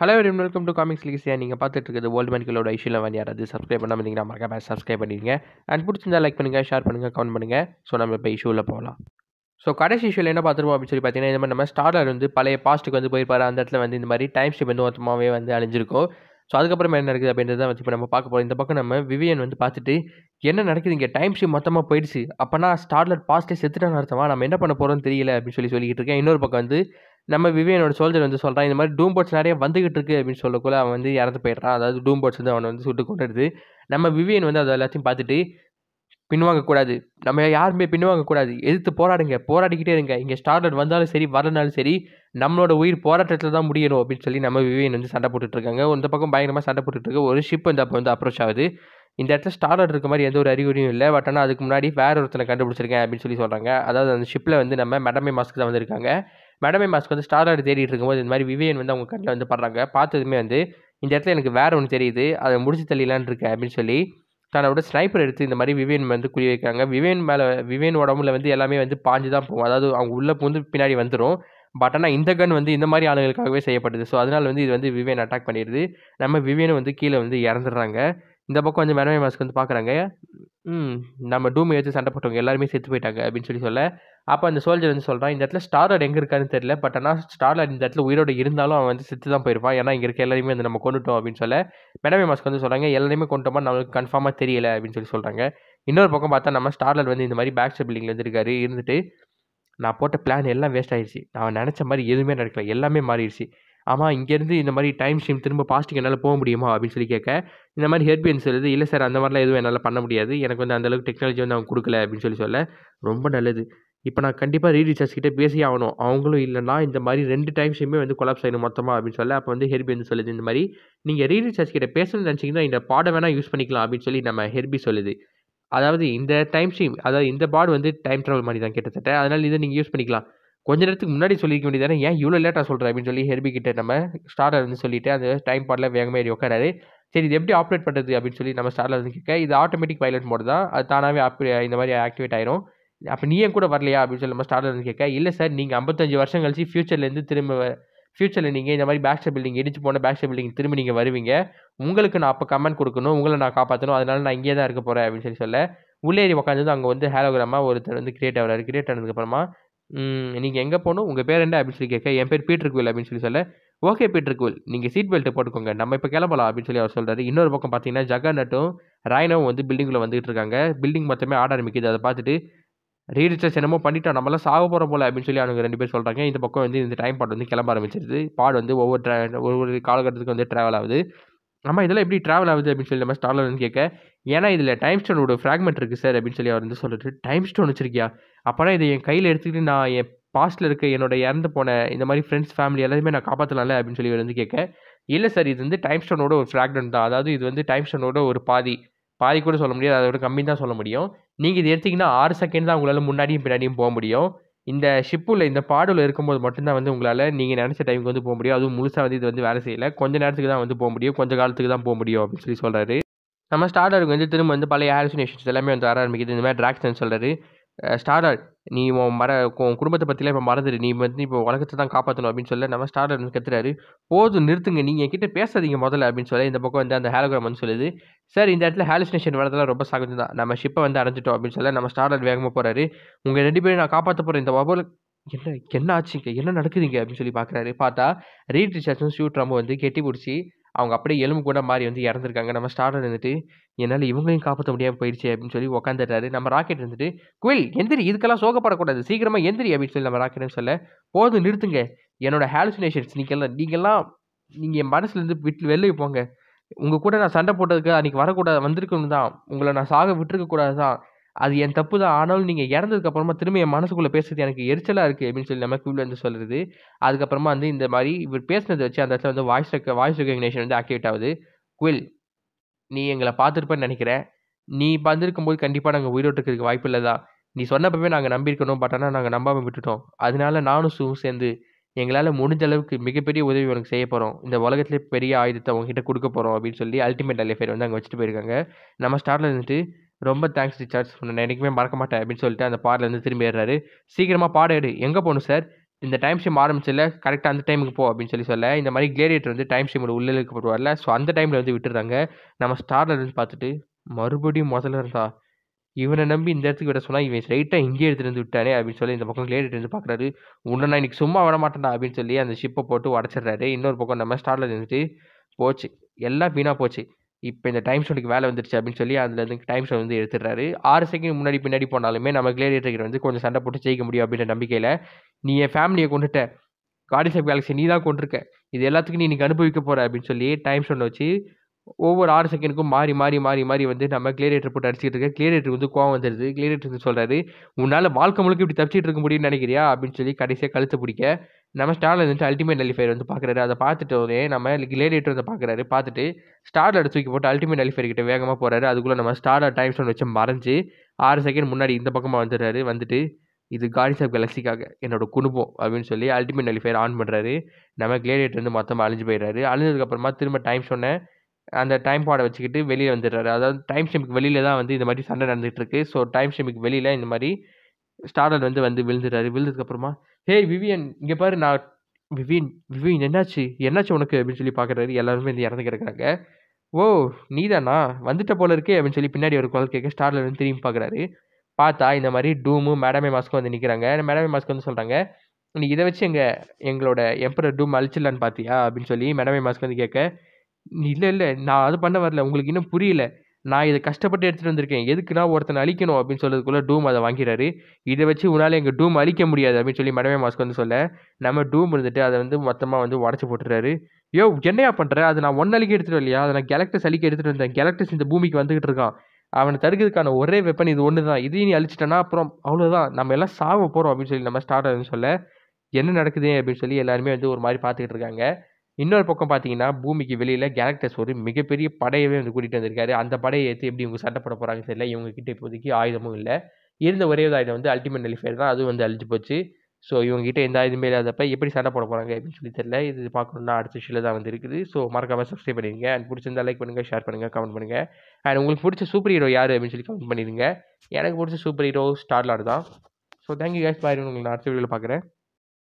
Hello very welcome to comics லீசியா நீங்கள் பார்த்துட்டு இருக்கிறது வேர்ல்டு மேனிக்கலோட ஐஷியில் வந்து யாராவது சப்ஸ்கிரைப் பண்ணாமல் இருந்தீங்கன்னா மறக்காம சப்ஸ்கிரைப் பண்ணிடுங்க அண்ட் பிடிச்சிருந்தா லைக் பண்ணுங்கள் ஷேர் பண்ணுங்கள் கமெண்ட் பண்ணுங்கள் ஸோ நம்ம இப்போ இஷ்யூவில் போகலாம் ஸோ கடைசி இஷ்யூவில் என்ன பார்த்துருப்போம் அப்படின்னு சொல்லி பார்த்தீங்கன்னா இந்த மாதிரி நம்ம ஸ்டார்லர் வந்து பழைய பாஸ்ட்டுக்கு வந்து போயிருப்பாரு அந்த இடத்துல வந்து இந்த மாதிரி டைம் ஸ்டெப் வந்து மொத்தமாகவே வந்து அழிஞ்சிருக்கும் ஸோ அதுக்கப்புறமே என்ன இருக்குது அப்படின்றத வச்சு இப்போ நம்ம பார்க்க போகிறோம் இந்த பக்கம் நம்ம விவியன் வந்து பார்த்துட்டு என்ன நடக்குது இங்கே டைம் ஷீ மொத்தமாக போயிடுச்சு அப்போனா ஸ்டார்லட் பாஸ்ட்டே செத்துட்டான்னு அர்த்தமா நம்ம என்ன பண்ண போகிறோம்னு தெரியல அப்படின்னு சொல்லி சொல்லிக்கிட்டு இருக்கேன் இன்னொரு பக்கம் வந்து நம்ம விவியனோட சோல்ஜர் வந்து சொல்கிறான் இந்த மாதிரி டூம் போட்ஸ் நிறைய வந்துகிட்டு இருக்குது அப்படின்னு சொல்லக்குள்ள அவன் வந்து இறந்து போயிடுறான் அதாவது டூம் போட்ஸ் வந்து அவனை வந்து சுட்டு கொண்டுடுது நம்ம விவியன் வந்து அதை எல்லாத்தையும் பார்த்துட்டு பின்வாங்கக்கூடாது நம்ம யாருமே பின்வாங்கக்கூடாது எதிர்த்து போராடுங்க போராடிக்கிட்டே இருங்க இங்கே ஸ்டார்லட் வந்தாலும் சரி வரலனாலும் சரி நம்மளோட உயிர் போராட்டத்தில் தான் முடியணும் அப்படின்னு சொல்லி நம்ம விவேன் வந்து சண்டை போட்டுட்ருக்காங்க இந்த பக்கம் பயங்கரமாக சண்டை போட்டுட்ருக்கு ஒரு ஷிப் வந்து அப்போ வந்து அப்ரோச் ஆகுது இந்த இடத்துல ஸ்டார்லட் இருக்க மாதிரி எந்த ஒரு அறிகுறியும் இல்லை பட் ஆனால் அதுக்கு முன்னாடி வேற ஒருத்தனை கண்டுபிடிச்சிருக்கேன் அப்படின்னு சொல்லி சொல்கிறாங்க அதாவது அந்த ஷிப்பில் வந்து நம்ம மேடமே மாஸ்க்கு தான் வந்திருக்காங்க மேடமே மாஸ்க் வந்து ஸ்டார்லாட் தேடிட்டு இருக்கும்போது இந்த மாதிரி விவேன் வந்து அவங்க கண்ணில் வந்து படுறாங்க பார்த்ததுமே வந்து இந்த இடத்துல எனக்கு வேறு ஒன்று தெரியுது அதை முடிச்சு தள்ளிலான் இருக்கேன் அப்படின்னு சொல்லி விட ஸ்னைப்பர் எடுத்து இந்த மாதிரி விவேன் வந்து குறி வைக்கிறாங்க விவேன் மேலே விவேன் உடம்புல வந்து எல்லாமே வந்து பாஞ்சு தான் போகும் அதாவது அவங்க உள்ளே வந்து பின்னாடி வந்துடும் பட் ஆனால் இந்த கன் வந்து இந்த மாதிரி ஆளுங்களுக்காகவே செய்யப்பட்டது ஸோ அதனால் வந்து இது வந்து விவேன் அட்டாக் பண்ணிடுது நம்ம விவேனும் வந்து கீழே வந்து இறந்துடுறாங்க இந்த பக்கம் வந்து மேனமே மாஸ்க் வந்து பார்க்குறாங்க ம் நம்ம டூம் வச்சு சண்டை போட்டவங்க எல்லாருமே செத்து போயிட்டாங்க அப்படின்னு சொல்லி சொல்ல அப்போ அந்த சோல்ஜர் வந்து சொல்கிறான் இந்த இடத்துல ஸ்டார்லாட் எங்கே இருக்காருன்னு தெரியல பட் ஆனால் ஸ்டார்லாட் இந்த இடத்துல உயிரோடு இருந்தாலும் அவன் வந்து செத்து தான் போயிருப்பான் ஏன்னா இங்கே இருக்க எல்லாருமே வந்து நம்ம கொண்டுட்டோம் அப்படின்னு சொல்ல மேனமே மாஸ்க் வந்து சொல்கிறாங்க எல்லாருமே கொண்டோமா நம்மளுக்கு கன்ஃபார்மாக தெரியல அப்படின்னு சொல்லி சொல்கிறாங்க இன்னொரு பக்கம் பார்த்தா நம்ம ஸ்டார்லாட் வந்து இந்த மாதிரி பேக் பில்டிங்கில் வந்துருக்காரு இருந்துட்டு நான் போட்ட பிளான் எல்லாம் வேஸ்ட் ஆயிடுச்சு நான் நினச்ச மாதிரி எதுவுமே நடக்கல எல்லாமே மாறிடுச்சு ஆமாம் இங்கேருந்து இந்த மாதிரி டைம் ஸ்ட்ரீம் திரும்ப பாஸ்ட்டுக்கு என்னால் போக முடியுமா அப்படின்னு சொல்லி கேட்க இந்த மாதிரி ஹெட்பியன்ஸ் சொல்லுது இல்லை சார் அந்த மாதிரிலாம் எதுவும் என்னால் பண்ண முடியாது எனக்கு வந்து அந்தளவுக்கு டெக்னாலஜி வந்து அவங்க கொடுக்கல அப்படின்னு சொல்லி சொல்ல ரொம்ப நல்லது இப்போ நான் கண்டிப்பாக ரீரீசார்ஜ் கிட்டே பேசி ஆகணும் அவங்களும் இல்லைனா இந்த மாதிரி ரெண்டு டைம் ஷீமே வந்து கொலாப்ஸ் ஆகிடும் மொத்தமாக அப்படின்னு சொல்ல அப்போ வந்து ஹெர்பி வந்து சொல்லுது இந்த மாதிரி நீங்கள் ரீரீசார்ஜ் கிட்ட பேசணும்னு நினச்சிங்கன்னா இந்த பாடை வேணால் யூஸ் பண்ணிக்கலாம் அப்படின்னு சொல்லி நம்ம ஹெர்பி சொல்லுது அதாவது இந்த டைம் ஸ்ட்ரீம் அதாவது இந்த பாட் வந்து டைம் ட்ராவல் மாதிரி தான் கிட்டத்தட்ட அதனால் இதை நீங்கள் யூஸ் பண்ணிக்கலாம் கொஞ்ச நேரத்துக்கு முன்னாடி சொல்லிக்க வேண்டியதானே ஏன் இவ்வளோ லேட்டாக சொல்கிற அப்படின்னு சொல்லி ஹெர்பி நம்ம ஸ்டாரில் வந்து சொல்லிட்டு அந்த டைம் பாட்டில் வேகமாக ஏறி உட்காராரு சரி இது எப்படி ஆப்ரேட் பண்ணுறது அப்படின்னு சொல்லி நம்ம ஸ்டாரில் வந்து கேட்க இது ஆட்டோமேட்டிக் பைலட் மோட் தான் அது தானாகவே ஆப் இந்த மாதிரி ஆக்டிவேட் ஆயிரும் அப்போ நீ ஏன் கூட வரலையா அப்படின்னு சொல்லி நம்ம ஸ்டாரில் வந்து கேட்க இல்லை சார் நீங்கள் ஐம்பத்தஞ்சு வருஷம் கழிச்சு ஃபியூச்சர்லேருந்து திரும்ப ஃப்யூச்சரில் நீங்கள் இந்த மாதிரி பேக்ஸ்டர் பில்டிங் இடிச்சு போன பேக்ஸ்டர் பில்டிங் திரும்ப நீங்கள் வருவீங்க உங்களுக்கு நான் அப்போ கமெண்ட் கொடுக்கணும் உங்களை நான் காப்பாற்றணும் அதனால நான் இங்கே தான் இருக்க போகிறேன் அப்படின்னு சொல்லி சொல்ல உள்ளேறி உட்காந்து அங்கே வந்து ஹேலோகிராமா ஒருத்தர் வந்து கிரியேட் ஆகிறார் கிரியேட் ஆனதுக்கப்புறமா நீங்கள் எங்கே போகணும் உங்கள் பேர் என்ன? அப்படின்னு சொல்லி கேட்க, என் பேர் பீட்டர் க்வில் அப்படின்னு சொல்லி சொல்ல, ஓகே பீட்டர் க்வில். நீங்கள் சீட் பெல்ட்டு போட்டுக்கோங்க. நம்ம இப்போ கிளம்பலாம் அப்படின்னு சொல்லி அவர் சொல்கிறார் இன்னொரு பக்கம் பார்த்தீங்கன்னா, ஜகன்நட்டும், ராய்னாவும் வந்து பில்டிங்கில் வந்துகிட்டு இருக்காங்க. பில்டிங் மொத்தமே ஆட ஆரம்பிக்குது. அதை பார்த்துட்டு, "ரீரிசர்ச் என்னமோ பண்ணிட்டோம். நம்மலாம் சாக போகிற போல" அப்படின்னு சொல்லி அவனுங்க ரெண்டு பேரும் சொல்கிறாங்க இந்த பக்கம் வந்து இந்த டைம் பாட் வந்து கிளம்ப ஆரம்பிச்சிருது. பாட் வந்து ஒவ்வொரு ட்ரா ஒவ்வொரு காலகட்டத்துக்கு வந்து ட்ராவல் ஆகுது. நம்ம இதெல்லாம் எப்படி ட்ராவல் ஆகுது அப்படின்னு சொல்லி நம்ம ஸ்டாலில் வந்து கேட்க ஏன்னா இதில் டைம் ஸ்டோனோட ஃப்ராக்மெண்ட் இருக்குது சார் அப்படின்னு சொல்லி அவர் வந்து சொல்லிட்டு டைம் ஸ்டோன் வச்சிருக்கியா அப்போனா இதை என் கையில் எடுத்துக்கிட்டு நான் என் பாஸ்ட்டில் இருக்க என்னோட இறந்து போன இந்த மாதிரி ஃப்ரெண்ட்ஸ் ஃபேமிலி எல்லாத்தையுமே நான் காப்பாற்றலாம்ல அப்படின்னு சொல்லி வந்து கேட்க இல்லை சார் இது வந்து டைம் ஸ்டோனோட ஒரு ஃப்ராக்மெண்ட் தான் அதாவது இது வந்து டைம் ஸ்டோனோட ஒரு பாதி பாதி கூட சொல்ல முடியாது அதோட கம்மி தான் சொல்ல முடியும் நீங்கள் இது எடுத்திங்கன்னா ஆறு செகண்ட் தான் உங்களால் முன்னாடியும் பின்னாடியும் போக முடியும் இந்த ஷிப்புள்ள இந்த பாடுல இருக்கும்போது மட்டும்தான் வந்து உங்களால் நீங்கள் நினச்ச டைமுக்கு வந்து போக முடியும் அதுவும் முழுசாக வந்து இது வந்து வேலை செய்யலை கொஞ்சம் நேரத்துக்கு தான் வந்து போக முடியும் கொஞ்சம் காலத்துக்கு தான் போக முடியும் அப்படின்னு சொல்லி சொல்கிறாரு நம்ம ஸ்டார்டருக்கு வந்து திரும்ப வந்து பழைய ஹாலுசினேஷன்ஸ் எல்லாமே வந்து வர ஆரம்பிக்குது இந்த மாதிரி ட்ராக்ஷன் சொல்கிறாரு ஸ்டார்டர் நீ உன் மற உன் குடும்பத்தை பற்றிலாம் இப்போ மறந்துடு நீ வந்து இப்போ உலகத்தை தான் காப்பாற்றணும் அப்படின்னு சொல்ல நம்ம ஸ்டார்ட் வந்து கத்துறாரு போதும் நிறுத்துங்க நீங்கள் என்கிட்ட பேசாதீங்க முதல்ல அப்படின்னு சொல்லி இந்த பக்கம் வந்து அந்த ஹேலோகிராம் வந்து சொல்லுது சார் இந்த இடத்துல ஹாலுசினேஷன் வரதெல்லாம் ரொம்ப சகஜம் தான் நம்ம ஷிப்பை வந்து அடைஞ்சிட்டோம் அப்படின்னு சொல்ல நம்ம ஸ்டார்ட் வேகமாக போகிறாரு உங்கள் ரெண்டு பேரும் நான் காப்பாற்ற போகிறேன் இந்த வபோல் என்ன என்ன ஆச்சுங்க என்ன நடக்குதுங்க அப்படின்னு சொல்லி பார்க்குறாரு பார்த்தா ரீட் ரிசார்ஜும் ஷூட் ரொம்ப வந்து கெட்டி பிடிச்சி அவங்க அப்படியே எலும்பு கூட மாறி வந்து இறந்துருக்காங்க நம்ம ஸ்டார்டர் இருந்துட்டு என்னால் இவங்களையும் காப்பாற்ற முடியாமல் போயிடுச்சு அப்படின்னு சொல்லி உட்காந்துட்டாரு நம்ம ராக்கெட் இருந்துட்டு குயில் எந்திரி இதுக்கெல்லாம் சோகப்படக்கூடாது சீக்கிரமாக எந்திரி அப்படின்னு சொல்லி நம்ம ராக்கெட்னு சொல்ல போதும் நிறுத்துங்க என்னோட ஹாலுசினேஷன்ஸ் நீங்கள்லாம் நீங்கள்லாம் நீங்கள் என் மனசுலேருந்து விட்டு வெளியே போங்க உங்கள் கூட நான் சண்டை போட்டதுக்கு அன்றைக்கி வரக்கூடாது வந்திருக்கணும் தான் உங்களை நான் சாக விட்டுருக்க கூடாது தான் அது என் தப்பு தான் ஆனாலும் நீங்கள் இறந்ததுக்கப்புறமா திரும்ப என் மனசுக்குள்ளே பேசுறது எனக்கு எரிச்சலாக இருக்குது அப்படின்னு சொல்லி நமக்குள்ளே வந்து சொல்கிறது அதுக்கப்புறமா வந்து இந்த மாதிரி இவர் பேசுனதை வச்சு அந்த இடத்துல வந்து வாய்ஸ் ரெக்க வாய்ஸ் ரெகனேஷன் வந்து ஆக்டிவேட் ஆகுது குவில் நீ எங்களை பார்த்துருப்பேன்னு நினைக்கிறேன் நீ வந்திருக்கும் போது கண்டிப்பாக நாங்கள் உயிரோட்டு இருக்கிறதுக்கு வாய்ப்பு இல்லை தான் நீ சொன்னப்பவே நாங்கள் நம்பியிருக்கணும் பட் ஆனால் நாங்கள் நம்பாமல் விட்டுட்டோம் அதனால நானும் சுவும் சேர்ந்து எங்களால் முடிஞ்ச அளவுக்கு மிகப்பெரிய உதவி உனக்கு செய்ய போகிறோம் இந்த உலகத்துல பெரிய ஆயுதத்தை உங்ககிட்ட கொடுக்க போகிறோம் அப்படின்னு சொல்லி அல்டிமேட் அலிஃபைர் வந்து அங்கே வச்சுட்டு போயிருக்காங்க நம்ம ஸ்டார்டில் இருந்துட்டு ரொம்ப தேங்க்ஸ் ரீசார்ஜ் நான் என்றைக்குமே மறக்க மாட்டேன் அப்படின்னு சொல்லிட்டு அந்த பாடலேருந்து ஏறாரு சீக்கிரமாக பாட எடு எங்கே போகணும் சார் இந்த டைம் ஸ்ட்ரீம் ஆரம்பிச்சில்ல கரெக்டாக அந்த டைமுக்கு போ அப்படின்னு சொல்லி சொல்ல இந்த மாதிரி கிளேடியேட்டர் வந்து டைம் ஸ்ட்ரீமோட உள்ளே போடுவார்ல ஸோ அந்த டைமில் வந்து விட்டுறாங்க நம்ம ஸ்டாரில் இருந்து பார்த்துட்டு மறுபடியும் முதல்ல இருந்தா இவனை நம்பி இந்த இடத்துக்கு விட சொன்னால் இவன் ஸ்ட்ரைட்டாக இங்கே எடுத்துகிட்டு வந்து விட்டானே அப்படின்னு சொல்லி இந்த பக்கம் கிளேடிட்டு வந்து பார்க்குறாரு உன்னை நான் இன்றைக்கி சும்மா விட மாட்டேன்டா அப்படின்னு சொல்லி அந்த ஷிப்பை போட்டு உடச்சிடுறாரு இன்னொரு பக்கம் நம்ம ஸ்டாரில் இருந்துட்டு போச்சு எல்லாம் வீணாக போச்சு இப்போ இந்த டைம் ஸ்டோனுக்கு வேலை வந்துருச்சு அப்படின்னு சொல்லி அதில் இருந்து டைம் ஸ்டோன் வந்து எடுத்துடுறாரு ஆறு செகண்ட் முன்னாடி பின்னாடி போனாலுமே நம்ம கிளேடியேட்டர் வந்து கொஞ்சம் சண்டை போட்டு ஜெயிக்க முடியும் அப்படின்ற நம்பிக்கையில் நீ என் ஃபேமிலியை கொண்டுட்ட காடிஸ் ஆஃப் கேலக்ஸி நீ தான் கொண்டிருக்க இது எல்லாத்துக்கும் நீ இன்றைக்கி அனுபவிக்க போகிற அப்படின்னு சொல்லி டைம் ஸ்டோனை வச்சு ஒவ்வொரு ஆறு செகண்டுக்கும் மாறி மாறி மாறி மாறி வந்து நம்ம கிளியரேட்டர் போட்டு அடிச்சுட்டு இருக்க கிளியரேட்டர் வந்து கோவம் வந்துடுது கிளியரேட்டர் வந்து சொல்கிறாரு உன்னால் வாழ்க்கை முழுக்க இப்படி தப்பிச்சிட்டு இருக்க முடியும்னு நினைக்கிறியா அப்படின்னு சொல்லி கடைசியாக கழுத்து பிடிக்க நம்ம ஸ்டாரில் இருந்துட்டு அல்டிமேட் நெலிஃபயர் வந்து பார்க்குறாரு அதை பார்த்துட்டு உடனே நம்ம கிளேடியேட்டர் வந்து பார்க்குறாரு பார்த்துட்டு ஸ்டாரில் எடுத்து தூக்கி போட்டு அல்டிமேட் நெலிஃபயர் கிட்ட வேகமாக போகிறாரு அதுக்குள்ளே நம்ம ஸ்டாரில் டைம் ஸ்டோன் வச்சு மறைஞ்சு ஆறு செகண்ட் முன்னாடி இந்த பக்கமாக வந்துடுறாரு வந்துட்டு இது கார்டிஸ் ஆஃப் கலெக்சிக்காக என்னோட குடும்பம் அப்படின்னு சொல்லி அல்டிமேட் நெலிஃபயர் ஆன் பண்ணுறாரு நம்ம கிளேடியேட்டர் வந்து மொத்தமாக அழிஞ்சு போயிடுறாரு அழிஞ்சதுக்கப்புறமா திரும்ப டைம் சொன்னேன் அந்த டைம் பாடை வச்சுக்கிட்டு வெளியே வந்துடுறாரு அதாவது டைம் ஸ்டெம்புக்கு வெளியில் தான் வந்து இந்த மாதிரி சண்டை இருக்கு ஸோ டைம் ஸ்டெம்புக்கு வெளியில் இந்த மாதிரி ஸ்டார்டர் வந்து வந்து விழுந்துடுறாரு விழுந்ததுக்கப்புறமா ஹே விவியன் இங்கே பாரு நான் விவின் விவின் என்னாச்சு என்னாச்சு உனக்கு அப்படின்னு சொல்லி பார்க்குறாரு எல்லாருமே வந்து இறந்து கிடக்குறாங்க ஓ நீ தானா வந்துட்ட போல இருக்கே அப்படின்னு சொல்லி பின்னாடி ஒரு குரல் கேட்க ஸ்டார்ல வந்து திரும்பி பார்க்குறாரு பார்த்தா இந்த மாதிரி டூமு மேடமே மாஸ்க்கு வந்து நிற்கிறாங்க மேடமே மாஸ்க்கு வந்து சொல்கிறாங்க நீ இதை வச்சு எங்கள் எங்களோட எம்பரர் டூம் அழிச்சிடலான்னு பார்த்தியா அப்படின்னு சொல்லி மேடமே மாஸ்க்கு வந்து கேட்க இல்லை இல்லை நான் அது பண்ண வரல. உங்களுக்கு இன்னும் புரியல. நான் இதை கஷ்டப்பட்டு எடுத்துகிட்டு வந்திருக்கேன். எதுக்குன்னா ஒருத்தனை அழிக்கணும் அப்படின்னு சொல்கிறதுக்குள்ளே டூம் அதை வாங்கிறாரு. இதை வச்சு உன்னால் எங்கள் டூம் அழிக்க முடியாது அப்படின்னு சொல்லி மடமே மாஸ்க் வந்து சொல்ல, நம்ம டூம் இருந்துட்டு அதை வந்து மொத்தமாக வந்து உடச்சி போட்டுறாரு. யோ என்னையா பண்ணுற அதை நான் ஒண்ண அழிக்க எடுத்துகிட்டு வரலையா? அதை நான் கேலக்டஸ் அழிக்க எடுத்துகிட்டு வந்தேன். கேலக்டஸ் இந்த பூமிக்கு வந்துகிட்டு இருக்கான். அவனை தடுக்கிறதுக்கான ஒரே வெப்பன் இது ஒன்று தான். இதையும் நீ அழிச்சிட்டேன்னா அப்புறம் அவ்வளோதான். நம்ம எல்லாம் சாவ போகிறோம் அப்படின்னு சொல்லி நம்ம ஸ்டார்ட் ஆகுதுன்னு சொல்ல, என்ன நடக்குது அப்படின்னு சொல்லி எல்லாருமே வந்து ஒரு மாதிரி பார்த்துக்கிட்டு இருக்காங்க. இன்னொரு பக்கம் பார்த்தீங்கன்னா பூமிக்கு வெளியில் கேரக்டர்ஸ் ஒரு மிகப்பெரிய படையவே வந்து கூட்டிகிட்டு வந்திருக்காரு அந்த படையை ஏற்று எப்படி இவங்க சட்டப்பட போகிறாங்க தெரியல இவங்க கிட்ட இப்போதைக்கு ஆயுதமும் இல்லை இருந்த ஒரே ஒரு ஆயுதம் வந்து அல்டிமேட் நெலிஃபேர் தான் அதுவும் வந்து அழிஞ்சு போச்சு ஸோ இவங்ககிட்ட எந்த ஆயுதமே இல்லாதப்ப எப்படி சண்டை போட போகிறாங்க அப்படின்னு சொல்லி தெரியல இது பார்க்கணுன்னா அடுத்த விஷயம் தான் வந்து இருக்குது ஸோ மறக்காமல் சப்ஸ்கிரைப் பண்ணிடுங்க அண்ட் பிடிச்சிருந்தா லைக் பண்ணுங்கள் ஷேர் பண்ணுங்கள் கமெண்ட் பண்ணுங்கள் அண்ட் உங்களுக்கு பிடிச்ச சூப்பர் ஹீரோ யார் அப்படின்னு சொல்லி கமெண்ட் பண்ணிடுங்க எனக்கு பிடிச்ச சூப்பர் ஹீரோ ஸ்டார்லாட் தான் ஸோ தேங்க்யூ கேஸ் பாய் உங்களுக்கு நான் அடுத்த வீடியோவில் பார்க்குறேன்